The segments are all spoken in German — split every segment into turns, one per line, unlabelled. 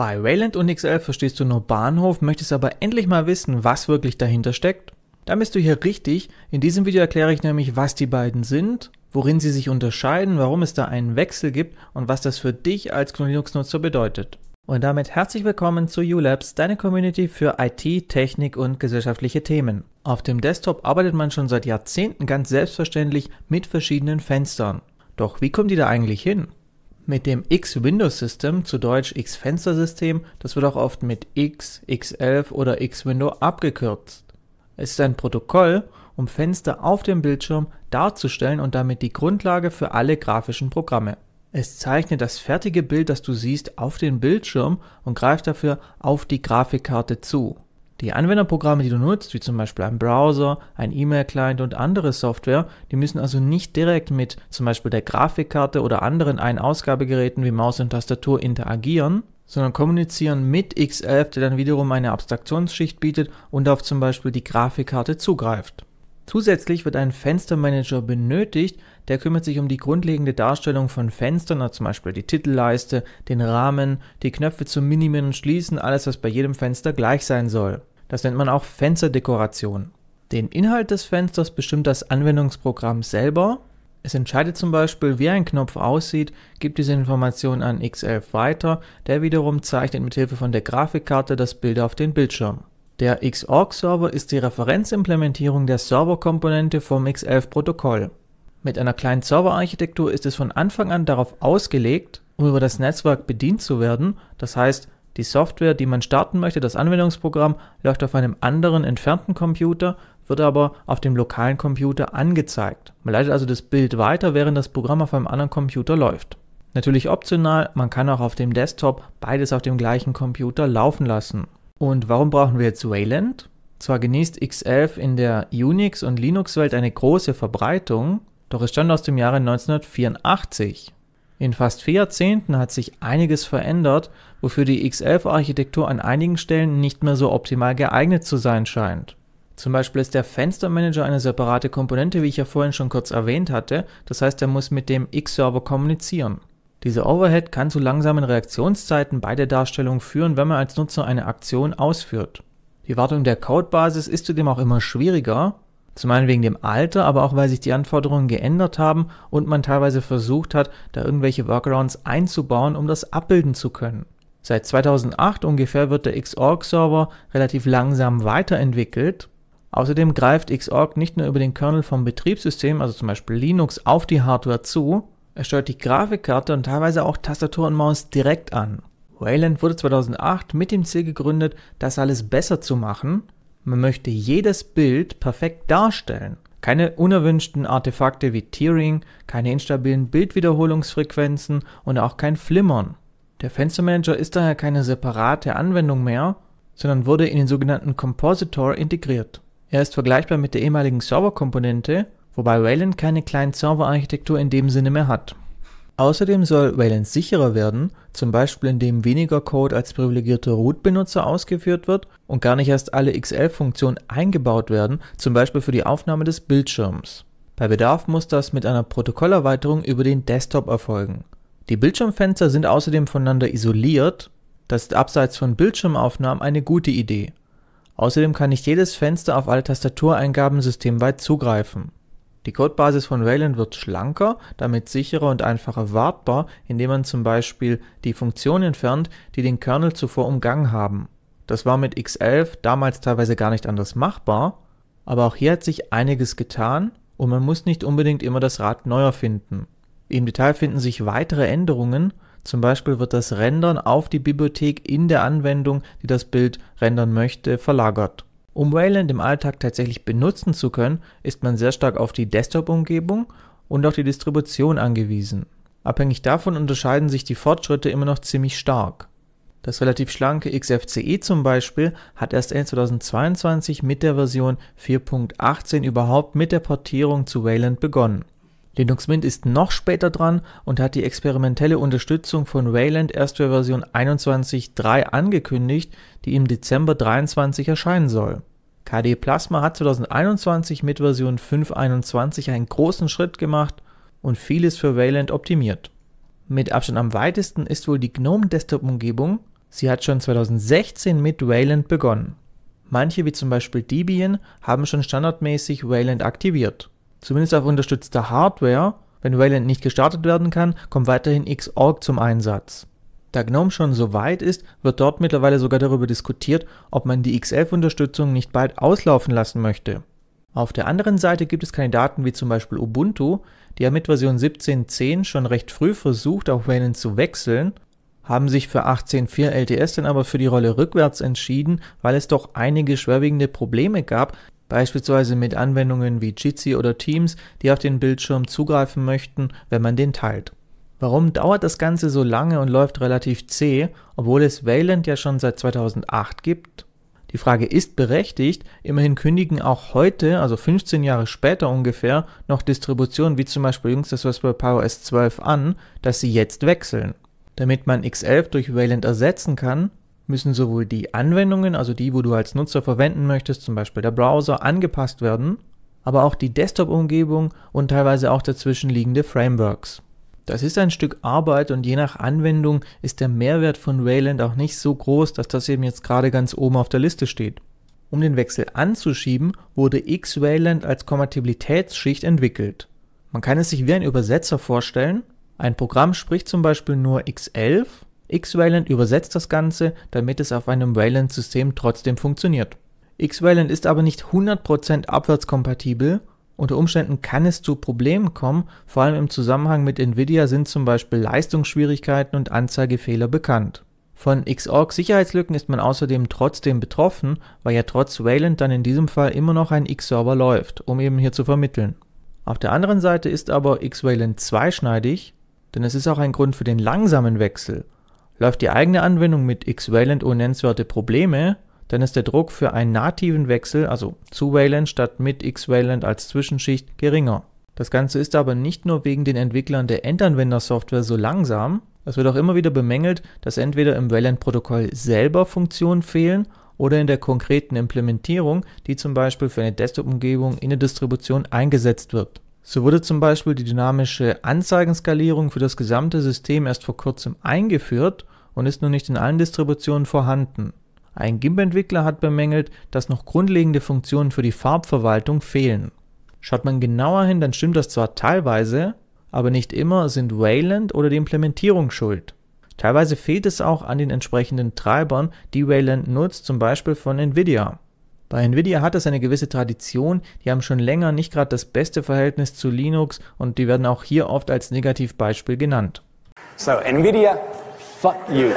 Bei Wayland und XL verstehst du nur Bahnhof, möchtest aber endlich mal wissen, was wirklich dahinter steckt? Dann bist du hier richtig. In diesem Video erkläre ich nämlich, was die beiden sind, worin sie sich unterscheiden, warum es da einen Wechsel gibt und was das für dich als Linux-Nutzer bedeutet. Und damit herzlich willkommen zu ULabs, deine Community für IT, Technik und gesellschaftliche Themen. Auf dem Desktop arbeitet man schon seit Jahrzehnten ganz selbstverständlich mit verschiedenen Fenstern. Doch wie kommen die da eigentlich hin? mit dem X-Window-System, zu Deutsch X-Fenster-System, das wird auch oft mit X, X11 oder X-Window abgekürzt. Es ist ein Protokoll, um Fenster auf dem Bildschirm darzustellen und damit die Grundlage für alle grafischen Programme. Es zeichnet das fertige Bild, das du siehst, auf den Bildschirm und greift dafür auf die Grafikkarte zu. Die Anwenderprogramme, die du nutzt, wie zum Beispiel ein Browser, ein E-Mail-Client und andere Software, die müssen also nicht direkt mit zum Beispiel der Grafikkarte oder anderen Ein-Ausgabegeräten wie Maus und Tastatur interagieren, sondern kommunizieren mit X11, der dann wiederum eine Abstraktionsschicht bietet und auf zum Beispiel die Grafikkarte zugreift. Zusätzlich wird ein Fenstermanager benötigt, der kümmert sich um die grundlegende Darstellung von Fenstern, also zum Beispiel die Titelleiste, den Rahmen, die Knöpfe zum Minimieren und Schließen, alles was bei jedem Fenster gleich sein soll. Das nennt man auch Fensterdekoration. Den Inhalt des Fensters bestimmt das Anwendungsprogramm selber. Es entscheidet zum Beispiel, wie ein Knopf aussieht, gibt diese Information an X11 weiter, der wiederum zeichnet mithilfe von der Grafikkarte das Bild auf den Bildschirm. Der Xorg-Server ist die Referenzimplementierung der Serverkomponente vom X11-Protokoll. Mit einer kleinen Serverarchitektur ist es von Anfang an darauf ausgelegt, um über das Netzwerk bedient zu werden, das heißt, die Software, die man starten möchte, das Anwendungsprogramm, läuft auf einem anderen entfernten Computer, wird aber auf dem lokalen Computer angezeigt. Man leitet also das Bild weiter, während das Programm auf einem anderen Computer läuft. Natürlich optional, man kann auch auf dem Desktop beides auf dem gleichen Computer laufen lassen. Und warum brauchen wir jetzt Wayland? Zwar genießt X11 in der Unix- und Linux-Welt eine große Verbreitung, doch es stammt aus dem Jahre 1984. In fast vier Jahrzehnten hat sich einiges verändert, wofür die X11-Architektur an einigen Stellen nicht mehr so optimal geeignet zu sein scheint. Zum Beispiel ist der Fenstermanager eine separate Komponente, wie ich ja vorhin schon kurz erwähnt hatte, das heißt er muss mit dem X-Server kommunizieren. Dieser Overhead kann zu langsamen Reaktionszeiten bei der Darstellung führen, wenn man als Nutzer eine Aktion ausführt. Die Wartung der Codebasis ist zudem auch immer schwieriger, zum einen wegen dem Alter, aber auch weil sich die Anforderungen geändert haben und man teilweise versucht hat, da irgendwelche Workarounds einzubauen, um das abbilden zu können. Seit 2008 ungefähr wird der Xorg-Server relativ langsam weiterentwickelt. Außerdem greift Xorg nicht nur über den Kernel vom Betriebssystem, also zum Beispiel Linux, auf die Hardware zu, er steuert die Grafikkarte und teilweise auch Tastatur und Maus direkt an. Wayland wurde 2008 mit dem Ziel gegründet, das alles besser zu machen man möchte jedes Bild perfekt darstellen. Keine unerwünschten Artefakte wie Tearing, keine instabilen Bildwiederholungsfrequenzen und auch kein Flimmern. Der Fenstermanager ist daher keine separate Anwendung mehr, sondern wurde in den sogenannten Compositor integriert. Er ist vergleichbar mit der ehemaligen Serverkomponente, wobei Wayland keine Client-Server-Architektur in dem Sinne mehr hat. Außerdem soll Valence sicherer werden, zum Beispiel indem weniger Code als privilegierter Root-Benutzer ausgeführt wird und gar nicht erst alle XL-Funktionen eingebaut werden, zum Beispiel für die Aufnahme des Bildschirms. Bei Bedarf muss das mit einer Protokollerweiterung über den Desktop erfolgen. Die Bildschirmfenster sind außerdem voneinander isoliert, das ist abseits von Bildschirmaufnahmen eine gute Idee. Außerdem kann nicht jedes Fenster auf alle Tastatureingaben systemweit zugreifen die Codebasis von Wayland wird schlanker, damit sicherer und einfacher wartbar, indem man zum Beispiel die Funktionen entfernt, die den Kernel zuvor umgangen haben. Das war mit x11 damals teilweise gar nicht anders machbar, aber auch hier hat sich einiges getan und man muss nicht unbedingt immer das Rad neu erfinden. Im Detail finden sich weitere Änderungen, zum Beispiel wird das Rendern auf die Bibliothek in der Anwendung, die das Bild rendern möchte, verlagert um Wayland im Alltag tatsächlich benutzen zu können, ist man sehr stark auf die Desktop-Umgebung und auch die Distribution angewiesen. Abhängig davon unterscheiden sich die Fortschritte immer noch ziemlich stark. Das relativ schlanke XFCE zum Beispiel hat erst Ende 2022 mit der Version 4.18 überhaupt mit der Portierung zu Wayland begonnen. Linux Mint ist noch später dran und hat die experimentelle Unterstützung von Wayland erst für Version 21.3 angekündigt, die im Dezember 23 erscheinen soll. KD Plasma hat 2021 mit Version 5.21 einen großen Schritt gemacht und vieles für Wayland optimiert. Mit Abstand am weitesten ist wohl die GNOME Desktop Umgebung. Sie hat schon 2016 mit Wayland begonnen. Manche, wie zum Beispiel Debian, haben schon standardmäßig Wayland aktiviert. Zumindest auf unterstützter Hardware. Wenn Wayland nicht gestartet werden kann, kommt weiterhin Xorg zum Einsatz. Da GNOME schon so weit ist, wird dort mittlerweile sogar darüber diskutiert, ob man die X11-Unterstützung nicht bald auslaufen lassen möchte. Auf der anderen Seite gibt es Kandidaten wie zum Beispiel Ubuntu, die ja mit Version 17.10 schon recht früh versucht, auch Wayland zu wechseln, haben sich für 18.4 LTS dann aber für die Rolle rückwärts entschieden, weil es doch einige schwerwiegende Probleme gab, beispielsweise mit Anwendungen wie Jitsi oder Teams, die auf den Bildschirm zugreifen möchten, wenn man den teilt. Warum dauert das Ganze so lange und läuft relativ zäh, obwohl es Wayland ja schon seit 2008 gibt? Die Frage ist berechtigt, immerhin kündigen auch heute, also 15 Jahre später ungefähr, noch Distributionen wie zum Beispiel jüngst das Raspberry Pi OS 12 an, dass sie jetzt wechseln. Damit man X11 durch Wayland ersetzen kann, müssen sowohl die Anwendungen, also die, wo du als Nutzer verwenden möchtest, zum Beispiel der Browser, angepasst werden, aber auch die Desktop-Umgebung und teilweise auch dazwischen liegende Frameworks. Das ist ein Stück Arbeit und je nach Anwendung ist der Mehrwert von Wayland auch nicht so groß, dass das eben jetzt gerade ganz oben auf der Liste steht. Um den Wechsel anzuschieben, wurde X-Wayland als Kompatibilitätsschicht entwickelt. Man kann es sich wie ein Übersetzer vorstellen. Ein Programm spricht zum Beispiel nur X11, X-Wayland übersetzt das Ganze, damit es auf einem Wayland-System trotzdem funktioniert. X-Wayland ist aber nicht 100% abwärtskompatibel unter Umständen kann es zu Problemen kommen, vor allem im Zusammenhang mit Nvidia sind zum Beispiel Leistungsschwierigkeiten und Anzeigefehler bekannt. Von Xorg Sicherheitslücken ist man außerdem trotzdem betroffen, weil ja trotz Wayland dann in diesem Fall immer noch ein X-Server läuft, um eben hier zu vermitteln. Auf der anderen Seite ist aber X-Wayland zweischneidig, denn es ist auch ein Grund für den langsamen Wechsel. Läuft die eigene Anwendung mit X-Wayland ohne nennenswerte Probleme, dann ist der Druck für einen nativen Wechsel, also zu Wayland statt mit X-Wayland als Zwischenschicht, geringer. Das Ganze ist aber nicht nur wegen den Entwicklern der Endanwendersoftware so langsam, es wird auch immer wieder bemängelt, dass entweder im Wayland-Protokoll selber Funktionen fehlen oder in der konkreten Implementierung, die zum Beispiel für eine Desktop-Umgebung in der Distribution eingesetzt wird. So wurde zum Beispiel die dynamische Anzeigenskalierung für das gesamte System erst vor kurzem eingeführt und ist noch nicht in allen Distributionen vorhanden. Ein GIMP-Entwickler hat bemängelt, dass noch grundlegende Funktionen für die Farbverwaltung fehlen. Schaut man genauer hin, dann stimmt das zwar teilweise, aber nicht immer sind Wayland oder die Implementierung schuld. Teilweise fehlt es auch an den entsprechenden Treibern, die Wayland nutzt, zum Beispiel von Nvidia. Bei Nvidia hat es eine gewisse Tradition, die haben schon länger nicht gerade das beste Verhältnis zu Linux und die werden auch hier oft als Negativbeispiel genannt. So, Nvidia, fuck you.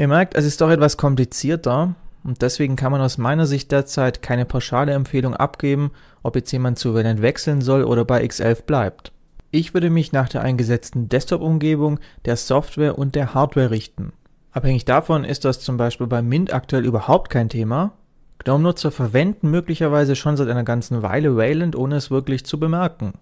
Ihr merkt, es ist doch etwas komplizierter und deswegen kann man aus meiner Sicht derzeit keine pauschale Empfehlung abgeben, ob jetzt jemand zu Valent wechseln soll oder bei X11 bleibt. Ich würde mich nach der eingesetzten Desktop-Umgebung, der Software und der Hardware richten. Abhängig davon ist das zum Beispiel bei Mint aktuell überhaupt kein Thema. GNOME-Nutzer verwenden möglicherweise schon seit einer ganzen Weile Wayland, ohne es wirklich zu bemerken.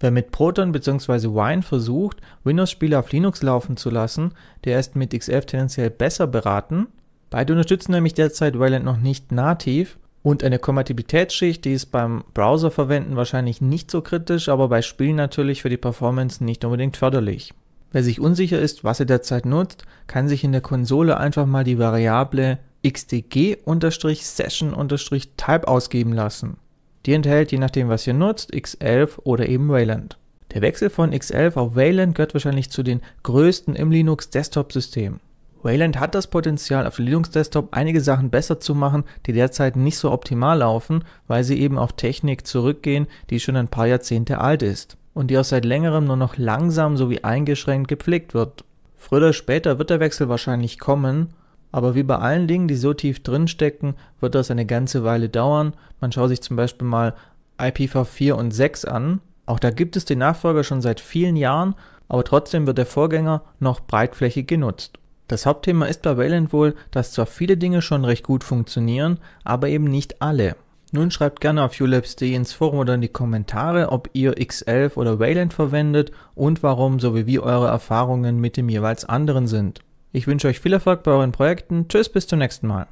Wer mit Proton bzw. Wine versucht, Windows-Spiele auf Linux laufen zu lassen, der ist mit X11 tendenziell besser beraten. Beide unterstützen nämlich derzeit Wayland noch nicht nativ und eine Kompatibilitätsschicht, die ist beim Browser verwenden wahrscheinlich nicht so kritisch, aber bei Spielen natürlich für die Performance nicht unbedingt förderlich. Wer sich unsicher ist, was er derzeit nutzt, kann sich in der Konsole einfach mal die Variable xdg-session-type ausgeben lassen. Die enthält, je nachdem was ihr nutzt, X11 oder eben Wayland. Der Wechsel von X11 auf Wayland gehört wahrscheinlich zu den größten im Linux-Desktop-System. Wayland hat das Potenzial, auf Linux-Desktop einige Sachen besser zu machen, die derzeit nicht so optimal laufen, weil sie eben auf Technik zurückgehen, die schon ein paar Jahrzehnte alt ist und die auch seit längerem nur noch langsam sowie eingeschränkt gepflegt wird. Früher oder später wird der Wechsel wahrscheinlich kommen, aber wie bei allen Dingen, die so tief drinstecken, wird das eine ganze Weile dauern. Man schaut sich zum Beispiel mal IPv4 und 6 an. Auch da gibt es den Nachfolger schon seit vielen Jahren, aber trotzdem wird der Vorgänger noch breitflächig genutzt. Das Hauptthema ist bei Wayland wohl, dass zwar viele Dinge schon recht gut funktionieren, aber eben nicht alle. Nun schreibt gerne auf ulabs.de ins Forum oder in die Kommentare, ob ihr X11 oder Wayland verwendet und warum sowie wie eure Erfahrungen mit dem jeweils anderen sind. Ich wünsche euch viel Erfolg bei euren Projekten. Tschüss, bis zum nächsten Mal.